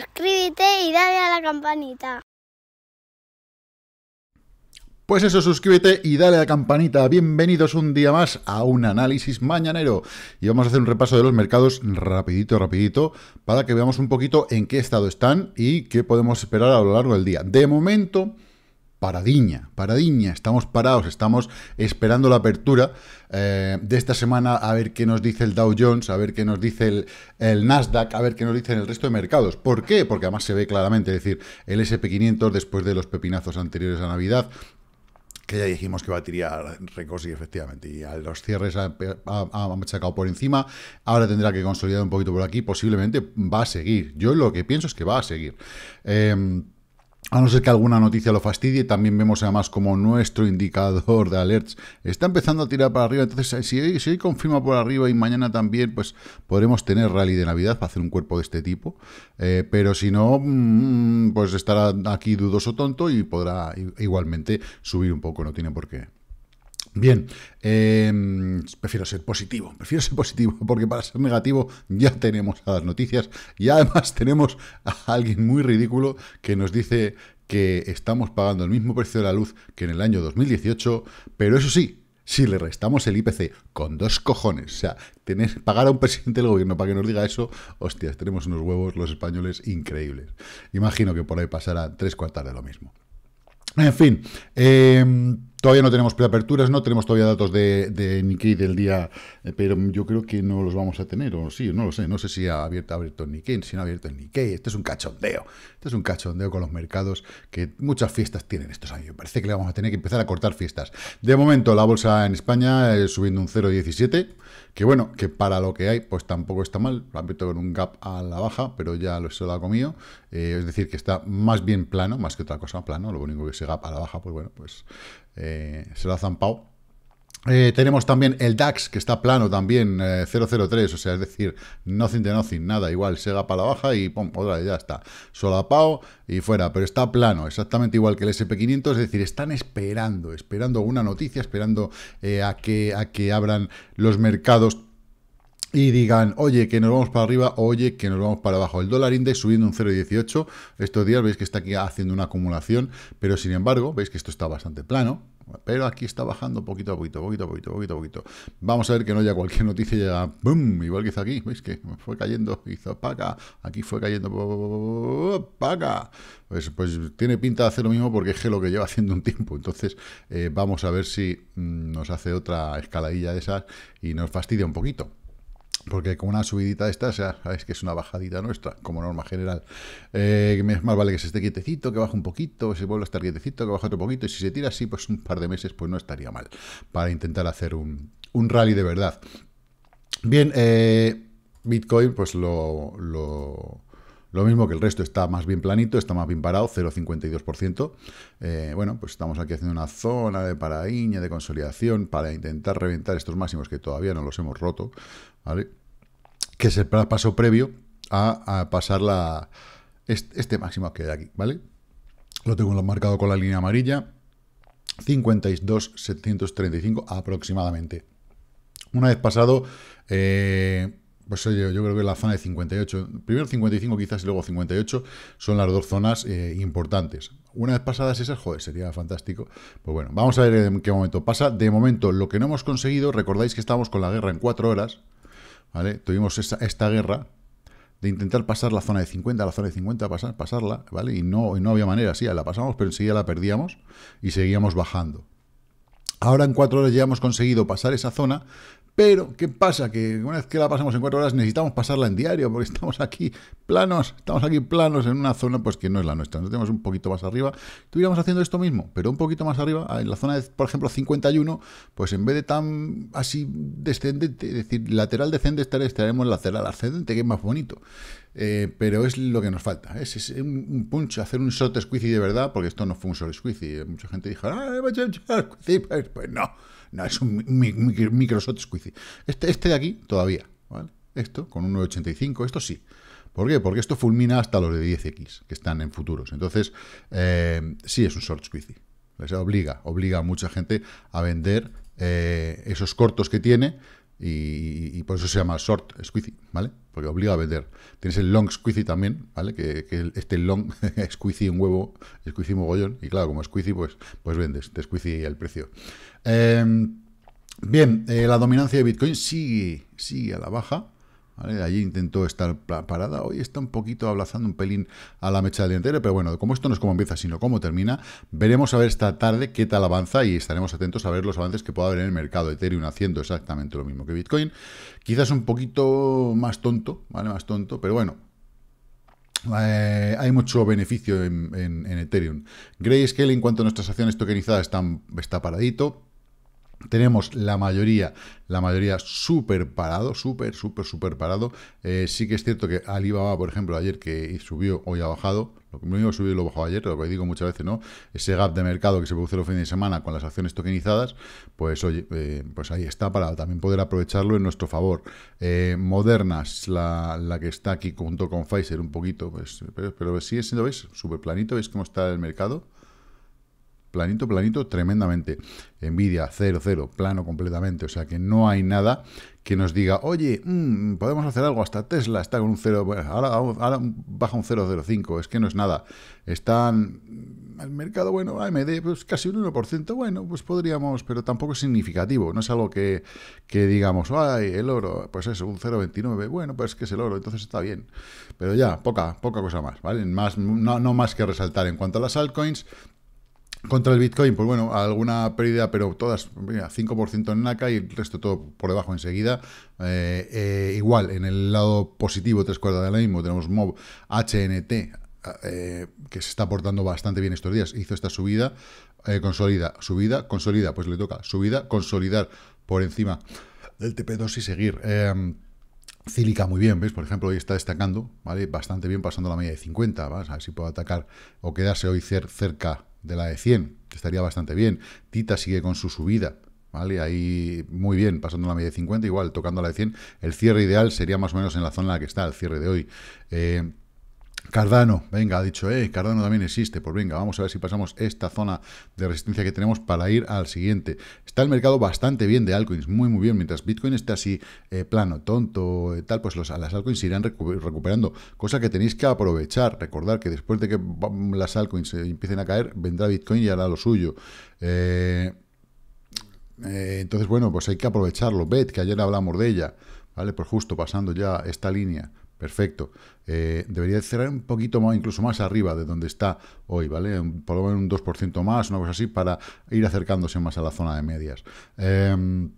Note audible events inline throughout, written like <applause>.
suscríbete y dale a la campanita. Pues eso, suscríbete y dale a la campanita. Bienvenidos un día más a un análisis mañanero. Y vamos a hacer un repaso de los mercados rapidito, rapidito, para que veamos un poquito en qué estado están y qué podemos esperar a lo largo del día. De momento, paradiña, paradiña, estamos parados, estamos esperando la apertura eh, de esta semana a ver qué nos dice el Dow Jones, a ver qué nos dice el, Nasdaq, a ver qué nos dicen el resto de mercados. ¿Por qué? Porque además se ve claramente, es decir, el SP500 después de los pepinazos anteriores a Navidad, que ya dijimos que va a tirar récords y efectivamente, y a los cierres ha, machacado por encima, ahora tendrá que consolidar un poquito por aquí, posiblemente va a seguir, yo lo que pienso es que va a seguir. Em, a no ser que alguna noticia lo fastidie, también vemos además como nuestro indicador de alerts está empezando a tirar para arriba. Entonces, eh, si hoy, confirma por arriba y mañana también, pues podremos tener rally de Navidad para hacer un cuerpo de este tipo. Eh, pero si no, mm, pues estará aquí dudoso tonto y podrá igualmente subir un poco, no tiene por qué. Bien, em, prefiero ser positivo, <laughs> prefiero ser positivo, porque para ser negativo ya tenemos a las noticias y además <laughs> tenemos a alguien muy ridículo que nos dice que estamos pagando el mismo precio de la luz que en el año 2018, pero eso sí, si le restamos el IPC con dos cojones, o sea, pagar a un presidente del gobierno para que nos diga eso, hostias, tenemos unos huevos los españoles increíbles. Imagino que por ahí pasará tres cuartas de lo mismo. En fin, eh, Todavía no tenemos preaperturas, no tenemos todavía datos de, Nikkei del día, eh, pero yo creo que no los vamos a tener, o sí, no lo sé, no sé si ha abierto, Nikkei, si no ha abierto Nikkei, este es un cachondeo, este es un cachondeo con los mercados que muchas fiestas tienen estos años, parece que le vamos a tener que empezar a cortar fiestas. De momento la bolsa en España eh, subiendo un 0,17, que bueno, que para lo que hay pues tampoco está mal, lo ha visto con un gap a la baja, pero ya lo, se lo ha comido, eh, es decir que está más bien plano, más que otra cosa plano, lo único que ese gap a la baja pues bueno, pues eh, se lo ha eh, tenemos también el DAX, que está plano también, 003, eh, o sea, es decir, nothing de nothing, nada, igual, Sega para la baja y pum, otra vez ya está, solapao y fuera, pero está plano, exactamente igual que el SP500, es decir, están esperando, esperando una noticia, esperando a, que, a que abran los mercados y digan, oye, que nos vamos para arriba, oye, que nos vamos para abajo. El dólar index subiendo un 0,18. Estos días veis que está aquí haciendo una acumulación, pero sin embargo, veis que esto está bastante plano. Pero aquí está bajando poquito a poquito, poquito a poquito, poquito a poquito. Vamos a ver que no haya cualquier noticia, llega boom, igual que hizo aquí. ¿Veis que fue cayendo, hizo paca, aquí fue cayendo ¡oh, oh, oh, paca? Pues, pues tiene pinta de hacer lo mismo porque es lo que lleva haciendo un tiempo. Entonces, eh, vamos a ver si mm, nos hace otra escaladilla de esas y nos fastidia un poquito. Porque con una subidita de estas, ya ah, que es una bajadita nuestra, como norma general. Eh, más vale que se esté quietecito, que baje un poquito, se vuelva a estar quietecito, que baje otro poquito, y si se tira así, pues un par de meses, pues no estaría mal, para intentar hacer un, rally de verdad. Bien, eh, Bitcoin, pues lo lo mismo que el resto está más bien planito, está más bien parado, 0,52%. Eh, bueno, pues estamos aquí haciendo una zona de paraíña, de consolidación, para intentar reventar estos máximos que todavía no los hemos roto, ¿vale? Que es el paso previo a, pasar este, máximo que hay aquí, ¿vale? Lo tengo marcado con la línea amarilla, 52,735 aproximadamente. Una vez pasado, eh, pues oye, yo creo que la zona de 58, primero 55 quizás y luego 58 son las dos zonas eh, importantes. Una vez pasadas esas, joder, sería fantástico. Pues bueno, vamos a ver en qué momento pasa. De momento, lo que no hemos conseguido, recordáis que estábamos con la guerra en cuatro horas, ¿vale? Tuvimos esta, guerra de intentar pasar la zona de 50, la zona de 50, pasar, pasarla, ¿vale? Y no, y no había manera, sí, la pasamos, pero enseguida la perdíamos y seguíamos bajando. Ahora en cuatro horas ya hemos conseguido pasar esa zona, pero ¿qué pasa? Que una vez que la pasamos en cuatro horas necesitamos pasarla en diario, porque <laughs> estamos aquí planos, estamos aquí planos en una zona pues que no es la nuestra, nos tenemos un poquito más arriba. Estuviéramos haciendo esto mismo, pero un poquito más arriba, en la zona de, por ejemplo, 51, pues en vez de tan así descendente, es decir, lateral descendente, estaremos lateral ascendente, que es más bonito. Eh, pero es lo que nos falta. Es, un punch, hacer un short squeezy de verdad, porque esto no fue un short squeezy. Eh, mucha gente dijo, ah, pues, <laughs> pues no, no, es un micro, short squeezy. Este, este de aquí, todavía, ¿vale? Esto, con un 1.85, esto sí. ¿Por qué? Porque esto fulmina hasta los de 10X, que están en futuros. Entonces, eh, sí es un short squeezy. obliga, obliga a mucha gente a vender eh, esos cortos que tiene y, y por eso se llama short squeezy, ¿vale? porque obliga a vender. Tienes el long squeezy también, ¿vale? Que, este long <laughs> squeezy un huevo, squeezy mogollón, y claro, como squeezy, pues, pues vendes, te squeezy el precio. Em, bien, eh, la dominancia de Bitcoin sigue, sigue a la baja. Allí intentó estar parada, hoy está un poquito abrazando un pelín a la mecha del entero. pero bueno, como esto no es cómo empieza, sino cómo termina, veremos a ver esta tarde qué tal avanza y estaremos atentos a ver los avances que pueda haber en el mercado. Ethereum haciendo exactamente lo mismo que Bitcoin, quizás un poquito más tonto, ¿vale? Más tonto, pero bueno, eh, hay mucho beneficio en, en, en Ethereum. Grayscale, en cuanto a nuestras acciones tokenizadas, está paradito. Tenemos la mayoría, la mayoría súper parado, súper, súper, súper parado. Eh, sí que es cierto que Alibaba, por ejemplo, ayer que subió, hoy ha bajado. Lo único que subió y lo bajó ayer, lo que digo muchas veces, ¿no? Ese gap de mercado que se produce los fines de semana con las acciones tokenizadas, pues oye, eh, pues ahí está para también poder aprovecharlo en nuestro favor. Eh, Modernas, la, que está aquí junto con Pfizer un poquito, pues, pero, sigue siendo, es, veis, súper planito, veis cómo está el mercado planito, planito, tremendamente. ...envidia, cero, cero, plano completamente. O sea que no hay nada que nos diga, oye, mm, podemos hacer algo, hasta Tesla está con un 0, ahora, baja un 0,05, es que no es nada. Están al mm, mercado, bueno, AMD, pues casi un 1%, bueno, pues podríamos, pero tampoco es significativo, no es algo que, digamos, ay, el oro, pues eso, un 0,29, bueno, pues es que es el oro, entonces está bien. Pero ya, poca, poca cosa más, ¿vale? Más, no, no más que resaltar. En cuanto a las altcoins, contra el Bitcoin, pues bueno, alguna pérdida, pero todas, mira, 5% en NACA y el resto todo por debajo enseguida. Eh, eh, igual, en el lado positivo, tres cuerdas de la misma, tenemos MOB, HNT, eh, que se está portando bastante bien estos días, hizo esta subida, consolida, subida, consolida, pues le toca subida, consolidar por encima del TP2 y seguir. Em, Cílica muy bien, ¿ves? Por ejemplo, hoy está destacando, ¿vale? Bastante bien, pasando la media de 50, ¿vas? A ver si puedo atacar o quedarse hoy cerca de la de 100, que estaría bastante bien. Tita sigue con su subida, ¿vale? Ahí muy bien, pasando la media de 50, igual, tocando la de 100. El cierre ideal sería más o menos en la zona en la que está, el cierre de hoy. Eh, Cardano, venga, ha dicho, eh, Cardano también existe. Pues venga, vamos a ver si pasamos esta zona de resistencia que tenemos para ir al siguiente. Está el mercado bastante bien de altcoins, muy, muy bien. Mientras Bitcoin esté así eh, plano, tonto, eh, tal, pues las altcoins se irán recuperando. Cosa que tenéis que aprovechar. Recordar que después de que las altcoins eh, empiecen a caer, vendrá Bitcoin y hará lo suyo. entonces, bueno, pues hay que aprovecharlo. Bet, que ayer hablamos de ella, ¿vale? Pues justo pasando ya esta línea, Perfecto. Eh, debería cerrar un poquito más, incluso más arriba de donde está hoy, ¿vale? por lo menos un 2% más, una cosa así, para ir acercándose más a la zona de medias. Em,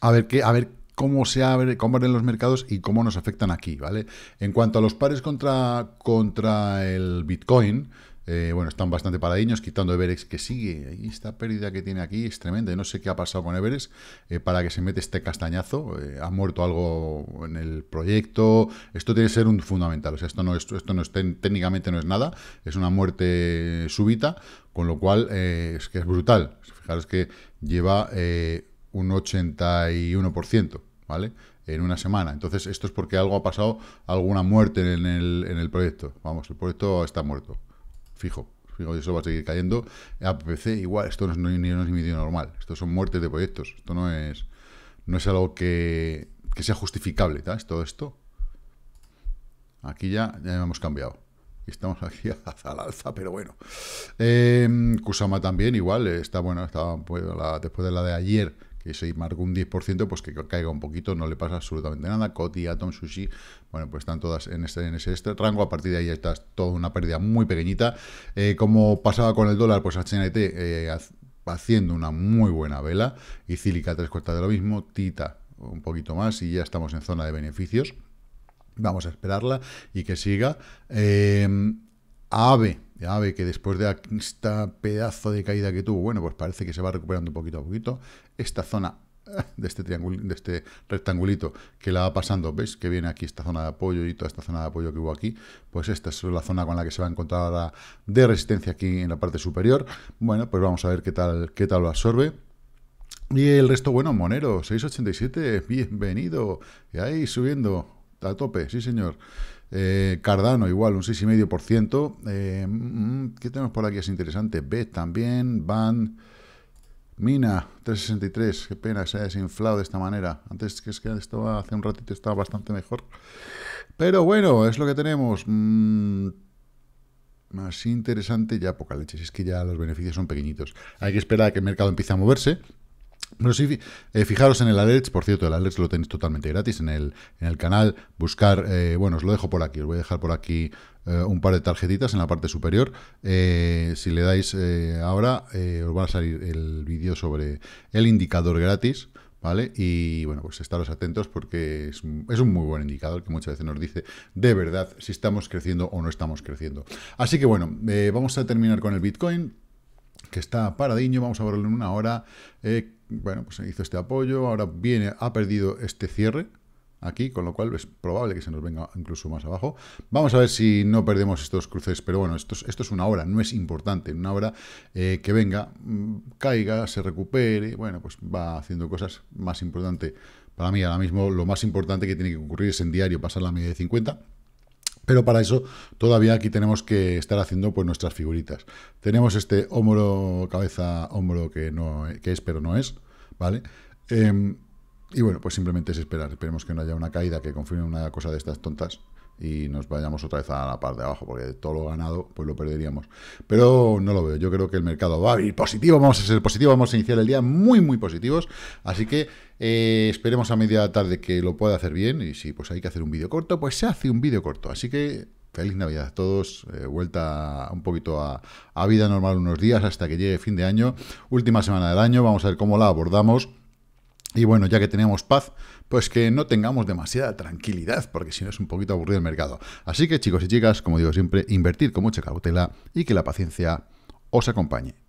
a ver qué, a ver cómo se abre, cómo abren los mercados y cómo nos afectan aquí, ¿vale? En cuanto a los pares contra, contra el Bitcoin, eh, bueno, están bastante paradiños, quitando Everex que sigue. Y esta pérdida que tiene aquí es tremenda. No sé qué ha pasado con Everex eh, para que se mete este castañazo. Eh, ha muerto algo en el proyecto. Esto tiene que ser un fundamental. O sea, esto no esto no es técnicamente no es nada. Es una muerte súbita, con lo cual es que es brutal. Fijaros que lleva un 81%, ¿vale? en una semana. Entonces, esto es porque algo ha pasado, alguna muerte en el, en el proyecto. Vamos, el proyecto está muerto fijo. Fijo, eso va a seguir cayendo. APC, igual, esto no es, ni un normal. Esto son muertes de proyectos. Esto no es, no es algo que, sea justificable, ¿sabes? Todo esto. Aquí ya, ya hemos cambiado. Y estamos aquí <laughs> al alza, pero bueno. Eh, Kusama también, igual, está bueno, está, pues, después de la de ayer, y si marco un 10%, pues que caiga un poquito, no le pasa absolutamente nada. Coti, Atom, Sushi, bueno, pues están todas en, este, en ese este rango. A partir de ahí está toda una pérdida muy pequeñita. Eh, como pasaba con el dólar, pues HNT eh, haciendo una muy buena vela. Y Cílica tres cuartas de lo mismo. Tita un poquito más y ya estamos en zona de beneficios. Vamos a esperarla y que siga. Eh, AVE ya ve que después de esta pedazo de caída que tuvo, bueno, pues parece que se va recuperando poquito a poquito. Esta zona <laughs> de este triángulo, de este rectangulito que la va pasando, ¿veis? Que viene aquí esta zona de apoyo y toda esta zona de apoyo que hubo aquí, pues esta es la zona con la que se va a encontrar ahora de resistencia aquí en la parte superior. Bueno, pues vamos a ver qué tal, qué tal lo absorbe. Y el resto, bueno, Monero, 6.87, bienvenido. Y ahí subiendo, a tope, sí señor. Eh, Cardano igual, un 6,5%. Eh, mm, ¿Qué tenemos por aquí? Es interesante. B también, BAN, Mina, 3,63. Qué pena que se haya desinflado de esta manera. Antes que es que estaba, hace un ratito estaba bastante mejor. Pero bueno, es lo que tenemos. Mm, más interesante ya poca leche. Si es que ya los beneficios son pequeñitos. Hay que esperar a que el mercado empiece a moverse. Pero sí, eh, fijaros en el Alerts, por cierto, el Alerts lo tenéis totalmente gratis en el, en el canal. Buscar, eh, bueno, os lo dejo por aquí, os voy a dejar por aquí eh, un par de tarjetitas en la parte superior. si le dais ahora, os va a salir el vídeo sobre el indicador gratis. ¿Vale? Y bueno, pues estaros atentos porque es, es, un muy buen indicador que muchas veces nos dice de verdad si estamos creciendo o no estamos creciendo. Así que bueno, vamos a terminar con el Bitcoin que está paradiño, vamos a verlo en una hora. Eh, bueno, pues hizo este apoyo, ahora viene, ha perdido este cierre aquí, con lo cual es probable que se nos venga incluso más abajo. Vamos a ver si no perdemos estos cruces, pero bueno, esto, esto es una hora, no es importante. Una hora eh, que venga, mm, caiga, se recupere, bueno, pues va haciendo cosas más importantes. Para mí ahora mismo lo más importante que tiene que ocurrir es en diario pasar la media de 50 pero para eso todavía aquí tenemos que estar haciendo pues nuestras figuritas. Tenemos este hombro, cabeza, hombro que, no, que es pero no es, ¿vale? Em, y bueno, pues simplemente es esperar. Esperemos que no haya una caída que confirme una cosa de estas tontas y nos vayamos otra vez a la parte de abajo, porque todo lo ganado pues lo perderíamos. Pero no lo veo, yo creo que el mercado va a ir positivo, vamos a ser positivos, vamos a iniciar el día muy, muy positivos, así que eh, esperemos a media tarde que lo pueda hacer bien, y si pues hay que hacer un vídeo corto, pues se hace un vídeo corto, así que feliz Navidad a todos, eh, vuelta un poquito a, a vida normal unos días hasta que llegue fin de año, última semana del año, vamos a ver cómo la abordamos, y bueno, ya que tenemos paz, pues que no tengamos demasiada tranquilidad, porque si no es un poquito aburrido el mercado. Así que chicos y chicas, como digo siempre, invertir con mucha cautela y que la paciencia os acompañe.